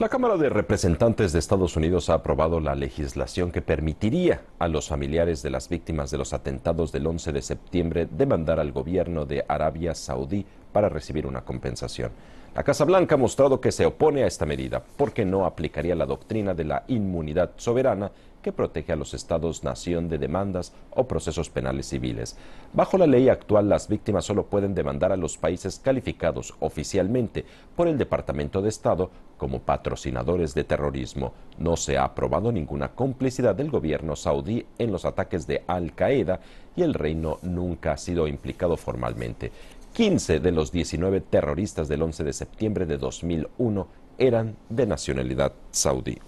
La Cámara de Representantes de Estados Unidos ha aprobado la legislación que permitiría a los familiares de las víctimas de los atentados del 11 de septiembre demandar al gobierno de Arabia Saudí para recibir una compensación. La Casa Blanca ha mostrado que se opone a esta medida porque no aplicaría la doctrina de la inmunidad soberana que protege a los estados-nación de demandas o procesos penales civiles. Bajo la ley actual, las víctimas solo pueden demandar a los países calificados oficialmente por el Departamento de Estado como patrocinadores de terrorismo. No se ha aprobado ninguna complicidad del gobierno saudí en los ataques de Al-Qaeda y el reino nunca ha sido implicado formalmente. 15 de los 19 terroristas del 11 de septiembre de 2001 eran de nacionalidad saudí.